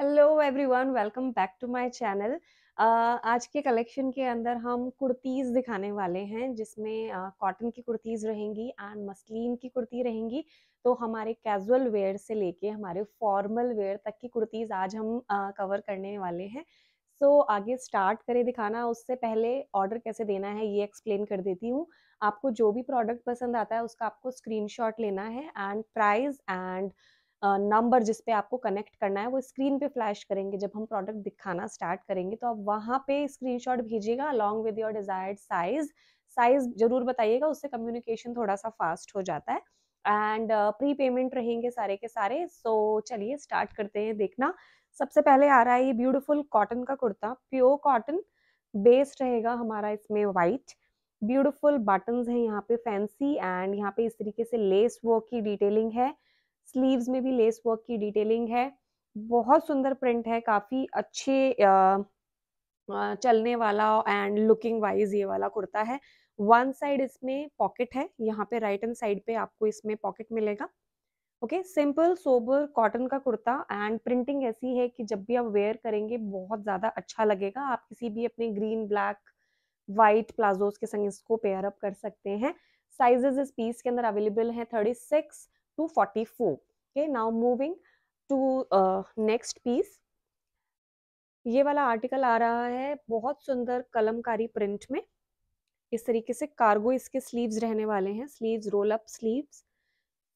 hello everyone welcome back to my channel आज के collection के अंदर हम कुर्तीज़ दिखाने वाले हैं जिसमें कॉटन uh, की कुर्तीज़ रहेंगी एंड मसलिन की कुर्ती रहेंगी तो हमारे कैजुअल वेयर से लेके हमारे फॉर्मल वेयर तक की कुर्तीज़ आज हम कवर uh, करने वाले हैं सो so, आगे स्टार्ट करें दिखाना उससे पहले ऑर्डर कैसे देना है ये एक्सप्लेन कर देती हूँ आपको जो भी प्रोडक्ट पसंद आता है उसका आपको स्क्रीनशॉट लेना है एंड प्राइस एंड नंबर जिस पे आपको कनेक्ट करना है वो स्क्रीन पे फ्लैश करेंगे जब हम प्रोडक्ट दिखाना स्टार्ट करेंगे तो आप वहाँ पे स्क्रीनशॉट भेजिएगा along with your desired size size ज़रूर बताइएगा उससे कम्युनिकेशन थोड़ा सा फास्ट हो जाता है एंड प्री पेमेंट रहेंगे सारे के सारे सो so, चलिए स्टार्ट करते हैं देखना सबसे पहले आ रहा है ये ब्यूटीफुल कॉटन का कुर्ता प्योर कॉटन बेस्ड रहेगा हमारा इसमें वाइट ब्यूटीफुल बटन्स हैं यहाँ पे फैंसी एंड यहाँ पे इस तरीके से लेस वर्क की डिटेलिंग है स्लीव्स में भी लेस वर्क की डिटेलिंग है बहुत सुंदर प्रिंट है काफ़ी अच्छे uh, uh, चलने वाला एंड लुकिंग वाइज ये वाला कुर्ता है वन साइड इसमें पॉकेट है यहाँ पे राइट हैंड साइड पे आपको इसमें पॉकेट मिलेगा ओके सिंपल सोबर कॉटन का कुर्ता एंड प्रिंटिंग ऐसी है कि जब भी आप वेयर करेंगे बहुत ज़्यादा अच्छा लगेगा आप किसी भी अपने ग्रीन ब्लैक व्हाइट प्लाजोज के संग इसको पेयर अप कर सकते हैं साइजेज इस पीस के अंदर अवेलेबल है thirty six to forty four okay now moving to next piece ये वाला आर्टिकल आ रहा है बहुत सुंदर कलमकारी प्रिंट में इस तरीके से कार्गो इसके स्लीव्स रहने वाले हैं sleeves roll up sleeves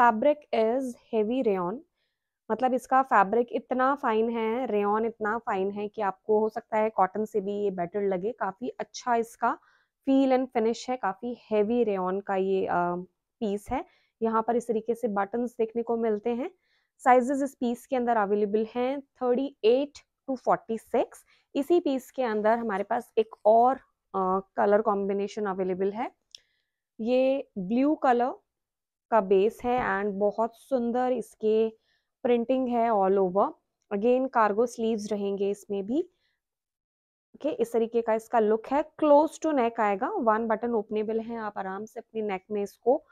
fabric is heavy rayon मतलब इसका फैब्रिक इतना फाइन है रेन इतना फाइन है कि आपको हो सकता है कॉटन से भी ये बेटर लगे काफ़ी अच्छा इसका फील एंड फिनिश है काफ़ी हेवी रेन का ये आ, पीस है यहाँ पर इस तरीके से बटन्स देखने को मिलते हैं साइजेस इस पीस के अंदर अवेलेबल हैं 38 टू 46 इसी पीस के अंदर हमारे पास एक और कलर कॉम्बिनेशन अवेलेबल है ये ब्लू कलर का बेस है एंड बहुत सुंदर इसके प्रिंटिंग है all over again cargo sleeves रहेंगे इसमें भी ओके okay, इस तरीके का इसका लुक है क्लोज टू नेक आएगा वन बटन ओपनेबल है आप आराम से अपने नेक में इसको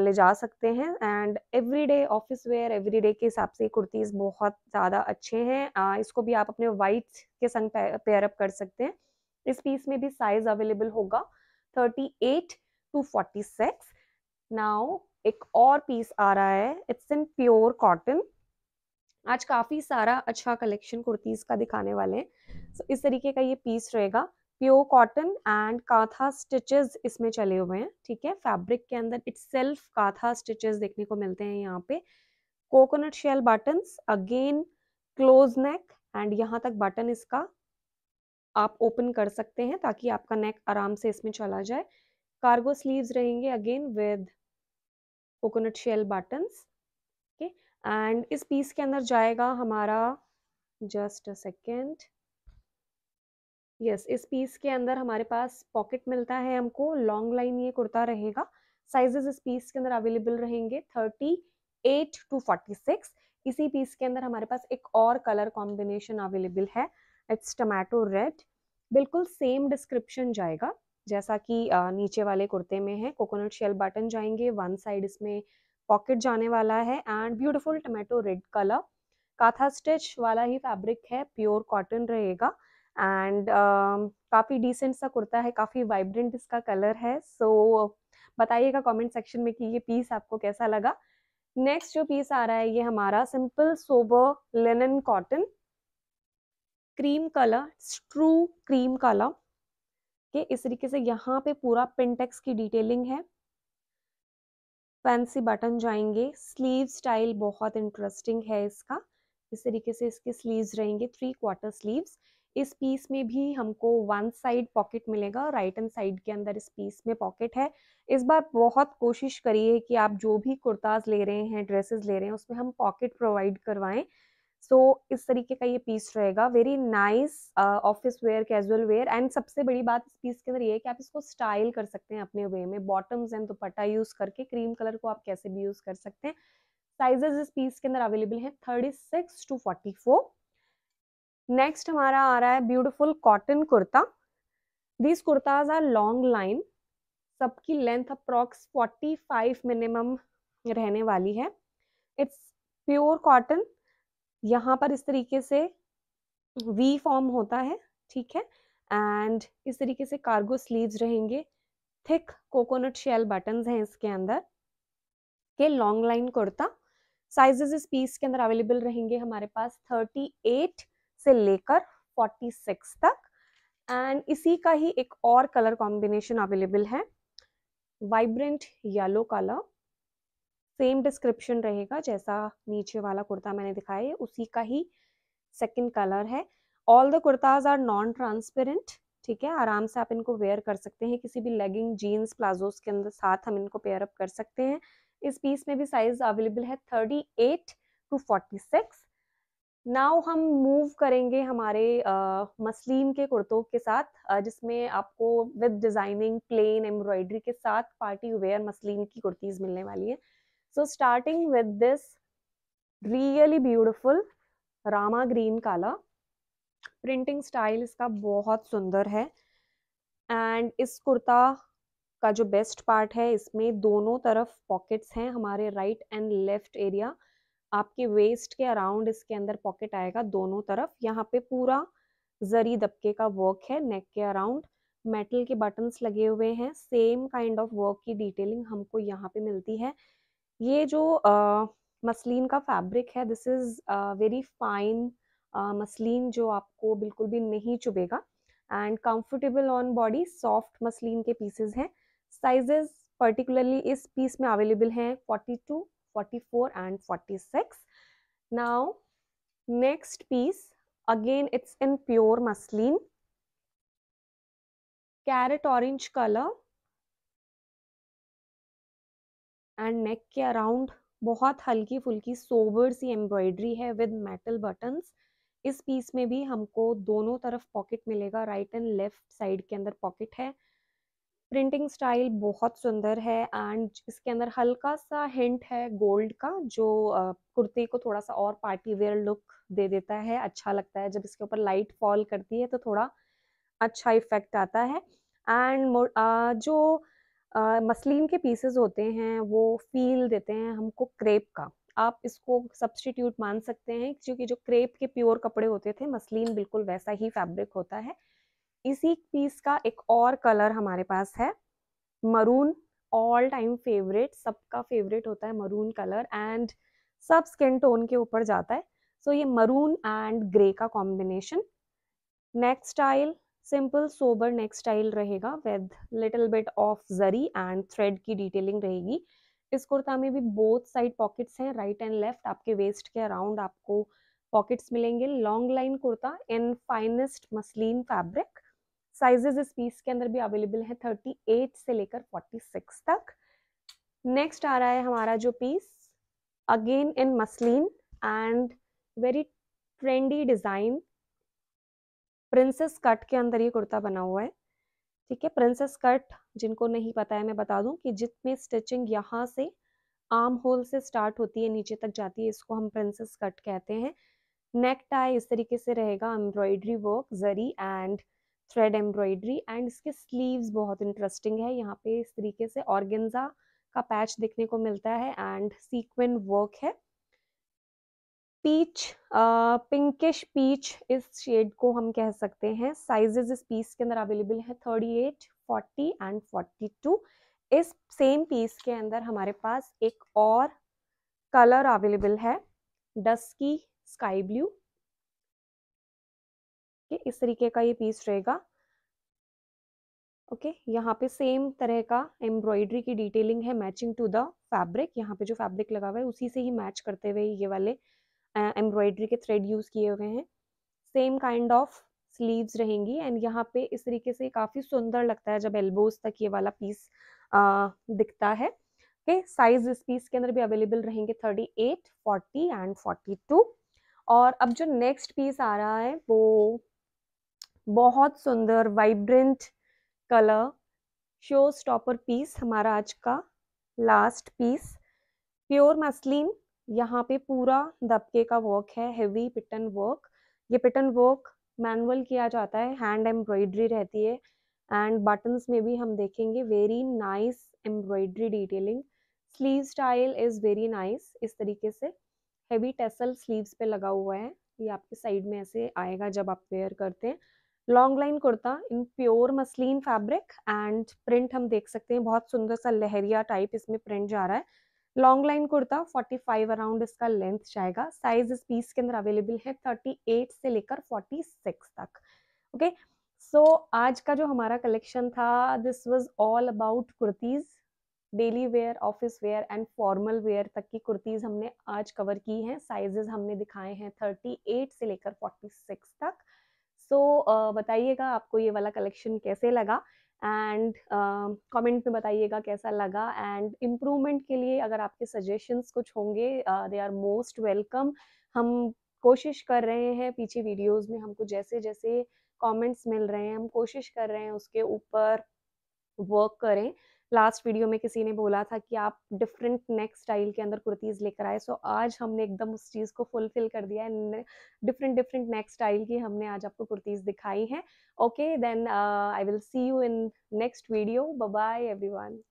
ले जा सकते हैं and everyday office wear everyday के हिसाब से कुर्तीज़ बहुत ज़्यादा अच्छे हैं इसको भी आप अपने वाइट के संग पेयरअप कर सकते हैं इस पीस में भी साइज अवेलेबल होगा 38 टू 46 नाउ एक और पीस आ रहा है इट्स इन प्योर कॉटन आज काफी सारा अच्छा कलेक्शन कुर्तीज का दिखाने वाले हैं so, इस तरीके का ये पीस रहेगा pure cotton and kantha stitches इसमें चले हुए हैं ठीक है फैब्रिक के अंदर सेल्फ काथा स्टिचेस देखने को मिलते हैं यहाँ पे coconut shell buttons again close neck and यहाँ तक बटन इसका आप ओपन कर सकते हैं ताकि आपका नेक आराम से इसमें चला जाए कार्गो स्लीव्स रहेंगे again with coconut shell buttons okay and इस पीस के अंदर जाएगा हमारा जस्ट अ सेकेंड यस इस पीस के अंदर हमारे पास पॉकेट मिलता है हमको लॉन्ग लाइन ये कुर्ता रहेगा साइजेस इस पीस के अंदर अवेलेबल रहेंगे thirty eight two forty six इसी पीस के अंदर हमारे पास एक और कलर कॉम्बिनेशन अवेलेबल है इट्स टमाटो रेड बिल्कुल सेम डिस्क्रिप्शन जाएगा जैसा कि नीचे वाले कुर्ते में है कोकोनट शेल बटन जाएंगे वन साइड इसमें पॉकेट जाने वाला है and beautiful tomato red colour kantha stitch वाला ही फैब्रिक है प्योर कॉटन रहेगा एंड uh, काफ़ी डिसेंट सा कुर्ता है काफ़ी वाइब्रेंट इसका कलर है सो so, बताइएगा कमेंट सेक्शन में कि ये पीस आपको कैसा लगा नेक्स्ट जो पीस आ रहा है ये हमारा simple sober linen cotton cream colour true cream colour के इस तरीके से यहाँ पे पूरा पिंटेक्स की डिटेलिंग है फैंसी बटन जाएंगे स्लीव स्टाइल बहुत इंटरेस्टिंग है इसका इस तरीके से इसके स्लीव्स रहेंगे थ्री क्वार्टर स्लीव्स इस पीस में भी हमको वन साइड पॉकेट मिलेगा राइट एंड साइड के अंदर इस पीस में पॉकेट है इस बार बहुत कोशिश करिए कि आप जो भी कुर्ताज ले रहे हैं ड्रेसेस ले रहे हैं उसमें हम पॉकेट प्रोवाइड करवाएं सो so, इस तरीके का ये पीस रहेगा very nice office wear casual wear and सबसे बड़ी बात इस पीस के अंदर ये है कि आप इसको स्टाइल कर सकते हैं अपने वे में बॉटम्स एंड दुपट्टा यूज़ करके क्रीम कलर को आप कैसे भी यूज़ कर सकते हैं साइजेस इस पीस के अंदर अवेलेबल हैं thirty six to forty four next हमारा आ रहा है beautiful cotton kurta these kurtas are long line सबकी लेंथ अप्रॉक्स 45 मिनिमम रहने वाली है इट्स प्योर कॉटन यहाँ पर इस तरीके से वी फॉर्म होता है ठीक है एंड इस तरीके से कार्गो स्लीव्स रहेंगे थिक कोकोनट शेल बटन्स हैं इसके अंदर के लॉन्ग लाइन कुर्ता साइजेस इस पीस के अंदर अवेलेबल रहेंगे हमारे पास 38 से लेकर 46 तक एंड इसी का ही एक और कलर कॉम्बिनेशन अवेलेबल है vibrant yellow colour same description रहेगा जैसा नीचे वाला कुर्ता मैंने दिखाया है उसी का ही सेकंड कलर है all the kurtas are non transparent ठीक है आराम से आप इनको वेयर कर सकते हैं किसी भी लेगिंग जीन्स प्लाजोज के अंदर साथ हम इनको पेयर अप कर सकते हैं इस पीस में भी साइज अवेलेबल है thirty eight two forty six now हम मूव करेंगे हमारे मसलिन के कुर्तों के साथ आ, जिसमें आपको विद डिज़ाइनिंग प्लेन एम्ब्रॉयडरी के साथ पार्टी वेयर मसलिन की कुर्तीज़ मिलने वाली है So starting with this really beautiful Rama green काला प्रिंटिंग स्टाइल इसका बहुत सुंदर है एंड इस कुर्ता का जो बेस्ट पार्ट है इसमें दोनों तरफ पॉकेट्स हैं हमारे राइट एंड लेफ्ट एरिया आपके वेस्ट के अराउंड इसके अंदर पॉकेट आएगा दोनों तरफ यहाँ पे पूरा जरी दबके का वर्क है नेक के अराउंड मेटल के बटन्स लगे हुए हैं सेम काइंड ऑफ वर्क की डिटेलिंग हमको यहाँ पे मिलती है ये जो मसलिन का फैब्रिक है this is very fine muslin जो आपको बिल्कुल भी नहीं चुभेगा and comfortable on body soft muslin के पीसेज हैं साइजेस पर्टिकुलरली इस पीस में अवेलेबल हैं 42, 44 and 46 now next piece again it's in pure muslin carrot orange colour and neck के अराउंड बहुत हल्की फुल्की सोबर सी एम्ब्रॉयडरी है विद मेटल बटन्स इस पीस में भी हमको दोनों तरफ पॉकेट मिलेगा राइट एंड लेफ्ट साइड के अंदर पॉकेट है प्रिंटिंग स्टाइल बहुत सुंदर है एंड इसके अंदर हल्का सा हिंट है गोल्ड का जो कुर्ते को थोड़ा सा और पार्टी वेयर लुक दे देता है अच्छा लगता है जब इसके ऊपर लाइट फॉल करती है तो थोड़ा अच्छा इफेक्ट आता है एंड जो मसलिन के पीसेस होते हैं वो फील देते हैं हमको क्रेप का आप इसको सब्सटीट्यूट मान सकते हैं क्योंकि जो क्रेप के प्योर कपड़े होते थे मसलिन बिल्कुल वैसा ही फैब्रिक होता है इसी पीस का एक और कलर हमारे पास है मरून ऑल टाइम फेवरेट सबका फेवरेट होता है मरून कलर एंड सब स्किन टोन के ऊपर जाता है सो so, ये मरून एंड ग्रे का combination next style simple sober neck style रहेगा with little bit of zari and thread की डिटेलिंग रहेगी इस कुर्ता में भी बोथ साइड पॉकेट्स हैं राइट एंड लेफ्ट आपके वेस्ट के अराउंड आपको पॉकेट्स मिलेंगे long line kurta in finest muslin fabric sizes इस पीस के अंदर भी अवेलेबल है 38 से लेकर 46 तक नेक्स्ट आ रहा है हमारा जो piece again in muslin and very trendy design princess cut के अंदर ये कुर्ता बना हुआ है ठीक है प्रिंसेस कट जिनको नहीं पता है मैं बता दूं कि जितने स्टिचिंग यहाँ से आर्म होल से स्टार्ट होती है नीचे तक जाती है इसको हम प्रिंसेस कट कहते हैं नेक टाई इस तरीके से रहेगा embroidery work zari and thread embroidery and इसके स्लीव्स बहुत इंटरेस्टिंग है यहाँ पे इस तरीके से ऑर्गेन्जा का पैच देखने को मिलता है एंड सीक्वेंट वर्क है पीच पिंकिश पीच इस शेड को हम कह सकते हैं साइजेस इस पीस के अंदर अवेलेबल है 38, 40 एंड 42 इस सेम पीस के अंदर हमारे पास एक और कलर अवेलेबल है डस्की स्काई ब्लू इस तरीके का ये पीस रहेगा ओके okay, यहाँ पे सेम तरह का एम्ब्रॉयडरी की डिटेलिंग है मैचिंग टू द फैब्रिक यहाँ पे जो फैब्रिक लगा हुआ है उसी से ही मैच करते हुए ये वाले एम्ब्रॉयडरी के थ्रेड यूज़ किए हुए हैं सेम काइंड ऑफ स्लीव्स रहेंगी एंड यहाँ पे इस तरीके से काफ़ी सुंदर लगता है जब एल्बोज तक ये वाला पीस आ, दिखता है ओके साइज इस पीस के अंदर भी अवेलेबल रहेंगे 38, 40 एंड 42 और अब जो नेक्स्ट पीस आ रहा है वो बहुत सुंदर vibrant colour show stopper piece हमारा आज का लास्ट पीस प्योर मसलिन यहाँ पे पूरा दबके का वर्क है हेवी पिटन वर्क ये पिटन वर्क मैनुअल किया जाता है हैंड एम्ब्रॉयडरी रहती है एंड बटन्स में भी हम देखेंगे very nice embroidery detailing sleeve style is very nice इस तरीके से हेवी टेसल स्लीव्स पे लगा हुआ है ये आपके साइड में ऐसे आएगा जब आप वेयर करते हैं long line kurta in pure muslin fabric and print हम देख सकते हैं बहुत सुंदर सा लहरिया टाइप इसमें प्रिंट जा रहा है लॉन्ग लाइन कुर्ता 45 अराउंड इसका लेंथ जाएगा साइज इस पीस के अंदर अवेलेबल है 38 से लेकर 46 तक ओके सो so, आज का जो हमारा कलेक्शन था this was all about kurtis daily wear office wear and formal wear तक की कुर्तीज़ हमने आज कवर की हैं साइजेस हमने दिखाए हैं 38 से लेकर 46 तक सो so, बताइएगा आपको ये वाला कलेक्शन कैसे लगा एंड कमेंट uh, में बताइएगा कैसा लगा एंड इम्प्रूवमेंट के लिए अगर आपके सजेशंस कुछ होंगे दे आर मोस्ट वेलकम हम कोशिश कर रहे हैं पीछे वीडियोस में हमको जैसे जैसे कमेंट्स मिल रहे हैं हम कोशिश कर रहे हैं उसके ऊपर वर्क करें लास्ट वीडियो में किसी ने बोला था कि आप डिफरेंट नेक स्टाइल के अंदर कुर्तीज़ लेकर आए सो आज हमने एकदम उस चीज़ को फुलफिल कर दिया है डिफरेंट डिफरेंट नेक स्टाइल की हमने आज आपको कुर्तीज़ दिखाई है okay then I will see you in next video bye everyone